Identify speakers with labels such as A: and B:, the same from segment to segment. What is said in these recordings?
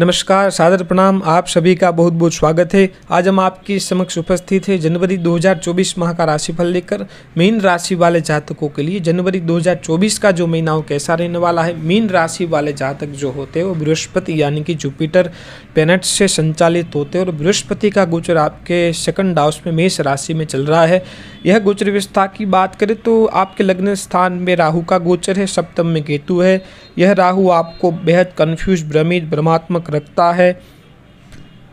A: नमस्कार सादर प्रणाम आप सभी का बहुत बहुत स्वागत है आज हम आपके समक्ष उपस्थित है जनवरी 2024 माह का राशिफल लेकर मीन राशि वाले जातकों के लिए जनवरी 2024 का जो महीना हो कैसा रहने वाला है मीन राशि वाले जातक जो होते हैं वो बृहस्पति यानी कि जुपिटर पेनेट से संचालित होते हैं और बृहस्पति का गोचर आपके सेकंड हाउस में मेष राशि में चल रहा है यह गोचर व्यवस्था की बात करें तो आपके लग्न स्थान में राहू का गोचर है सप्तम में केतु है यह राहु आपको बेहद कन्फ्यूज भ्रमित भ्रमात्मक रखता है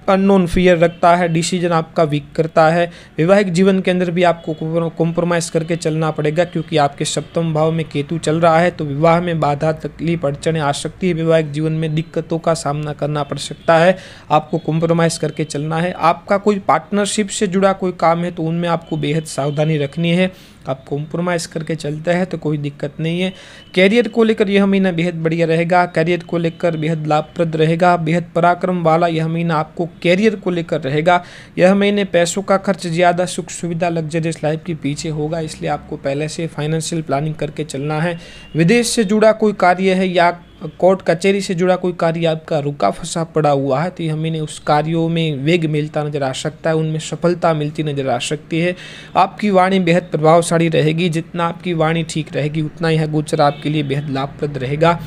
A: अननोन फियर रखता है डिसीजन आपका वीक करता है वैवाहिक जीवन के अंदर भी आपको कॉम्प्रोमाइज़ करके चलना पड़ेगा क्योंकि आपके सप्तम भाव में केतु चल रहा है तो विवाह में बाधा तकलीफ अड़चने आ सकती है वैवाहिक जीवन में दिक्कतों का सामना करना पड़ सकता है आपको कॉम्प्रोमाइज़ करके चलना है आपका कोई पार्टनरशिप से जुड़ा कोई काम है तो उनमें आपको बेहद सावधानी रखनी है आप कॉम्प्रोमाइज़ करके चलते हैं तो कोई दिक्कत नहीं है कैरियर को लेकर यह महीना बेहद बढ़िया रहेगा कैरियर को लेकर बेहद लाभप्रद रहेगा बेहद पराक्रम वाला यह महीना आपको कैरियर को लेकर रहेगा यह महीने पैसों का खर्च ज़्यादा सुख सुविधा लग्जरियस लाइफ के पीछे होगा इसलिए आपको पहले से फाइनेंशियल प्लानिंग करके चलना है विदेश से जुड़ा कोई कार्य है या कोर्ट कचहरी से जुड़ा कोई कार्य आपका रुका फंसा पड़ा हुआ है तो यह मैंने उस कार्यों में वेग मिलता नजर आ सकता है उनमें सफलता मिलती नजर आ सकती है आपकी वाणी बेहद प्रभावशाली रहेगी जितना आपकी वाणी ठीक रहेगी उतना यह गोचर आपके लिए बेहद लाभप्रद रहेगा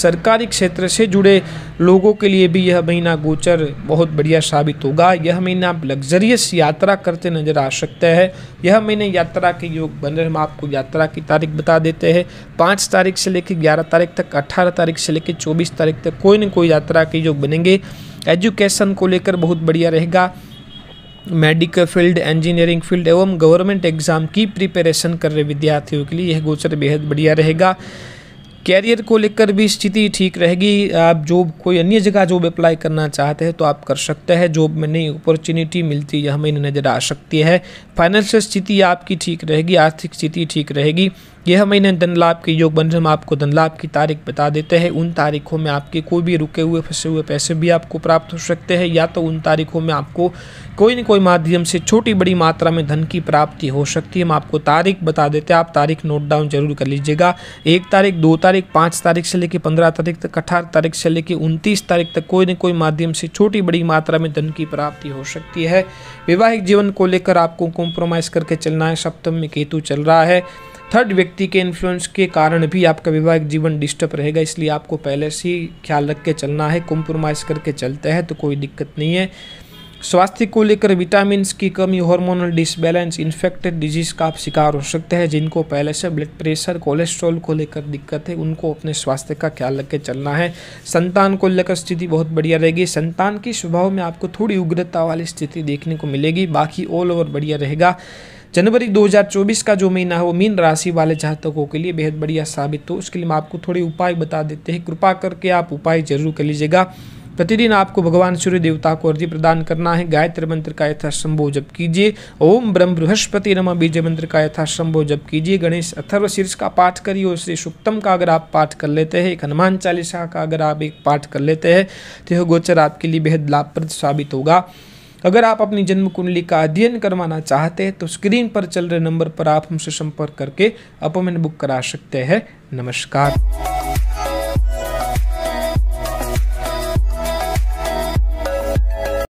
A: सरकारी क्षेत्र से जुड़े लोगों के लिए भी यह महीना गोचर बहुत बढ़िया साबित होगा यह महीना आप लग्जरियस यात्रा करते नजर आ सकते हैं यह महीने यात्रा के योग बन रहे हम आपको यात्रा की तारीख बता देते हैं पाँच तारीख से लेकर ग्यारह तारीख तक अट्ठारह तारीख से लेकर चौबीस तारीख तक कोई ना कोई यात्रा के योग बनेंगे एजुकेशन को लेकर बहुत बढ़िया रहेगा मेडिकल फील्ड इंजीनियरिंग फील्ड एवं गवर्नमेंट एग्जाम की प्रिपरेशन कर रहे विद्यार्थियों के लिए यह गोचर बेहद बढ़िया रहेगा कैरियर को लेकर भी स्थिति ठीक रहेगी आप जॉब कोई अन्य जगह जॉब अप्लाई करना चाहते हैं तो आप कर सकते हैं जॉब में नई अपॉर्चुनिटी मिलती है हमें नज़र आ सकती है फाइनेंशियल स्थिति आपकी ठीक रहेगी आर्थिक स्थिति ठीक रहेगी यह महीने धन लाभ के योग बन रहे हम आपको धन लाभ की तारीख बता देते हैं उन तारीखों में आपके कोई भी रुके हुए फंसे हुए पैसे भी आपको प्राप्त हो सकते हैं या तो उन तारीखों में आपको कोई न कोई माध्यम से छोटी बड़ी मात्रा में धन की प्राप्ति हो सकती है हम आपको तारीख बता देते हैं आप तारीख नोट डाउन जरूर कर लीजिएगा एक तारीख दो तारीख तारीख पाँच तारीख से लेकर पंद्रह तारीख तक अठारह तारीख से लेकर उनतीस तारीख तक कोई न कोई माध्यम से छोटी बड़ी मात्रा में धन की प्राप्ति हो सकती है वैवाहिक जीवन को लेकर आपको कॉम्प्रोमाइज़ करके चलना है सप्तम में केतु चल रहा है थर्ड व्यक्ति के इन्फ्लुएंस के कारण भी आपका वैवाहिक जीवन डिस्टर्ब रहेगा इसलिए आपको पहले से ही ख्याल रख के चलना है कॉम्प्रोमाइज़ करके चलते हैं तो कोई दिक्कत नहीं है स्वास्थ्य को लेकर विटामिन की कमी हॉर्मोनल डिसबैलेंस इन्फेक्टेड डिजीज का आप शिकार हो सकते हैं जिनको पहले से ब्लड प्रेशर कोलेस्ट्रॉल को लेकर दिक्कत है उनको अपने स्वास्थ्य का ख्याल रख के चलना है संतान को लेकर स्थिति बहुत बढ़िया रहेगी संतान के स्वभाव में आपको थोड़ी उग्रता वाली स्थिति देखने को मिलेगी बाकी ऑल ओवर बढ़िया रहेगा जनवरी 2024 का जो महीना है वो मीन राशि वाले जातकों के लिए बेहद बढ़िया साबित हो उसके लिए मैं आपको थोड़े उपाय बता देते हैं कृपा करके आप उपाय जरूर कर लीजिएगा प्रतिदिन आपको भगवान सूर्य देवता को अर्जी प्रदान करना है गायत्री मंत्र का यथासंभव जब कीजिए ओम ब्रह्म बृहस्पति नम बीज मंत्र का यथासंभव जब कीजिए गणेश अथर्व शीर्ष का पाठ करिए और श्री सुक्तम का अगर आप पाठ कर लेते हैं एक हनुमान चालीसा का अगर आप एक पाठ कर लेते हैं तो यह गोचर आपके लिए बेहद लाभप्रद साबित होगा अगर आप अपनी जन्म कुंडली का अध्ययन करवाना चाहते हैं तो स्क्रीन पर चल रहे नंबर पर आप हमसे संपर्क करके अपॉइंटमेंट बुक करा सकते हैं नमस्कार